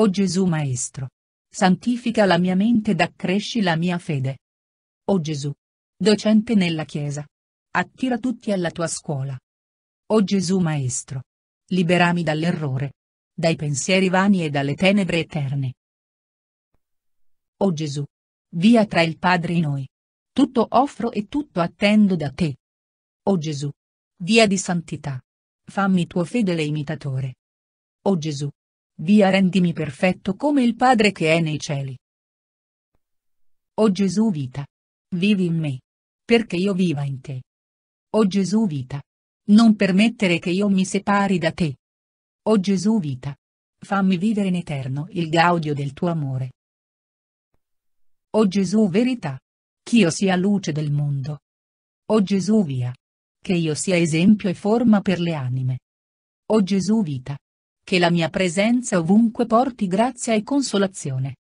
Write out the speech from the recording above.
O Gesù Maestro. Santifica la mia mente ed accresci la mia fede. O Gesù. Docente nella Chiesa. Attira tutti alla tua scuola. O Gesù Maestro. Liberami dall'errore. Dai pensieri vani e dalle tenebre eterne. O Gesù. Via tra il Padre e noi. Tutto offro e tutto attendo da te. O Gesù. Via di santità. Fammi tuo fedele imitatore. O Gesù. Via rendimi perfetto come il Padre che è nei cieli. O Gesù vita. Vivi in me. Perché io viva in te. O Gesù vita. Non permettere che io mi separi da te. O Gesù vita. Fammi vivere in eterno il gaudio del tuo amore. O Gesù verità. Ch'io sia luce del mondo. O Gesù via. Che io sia esempio e forma per le anime. O Gesù vita che la mia presenza ovunque porti grazia e consolazione.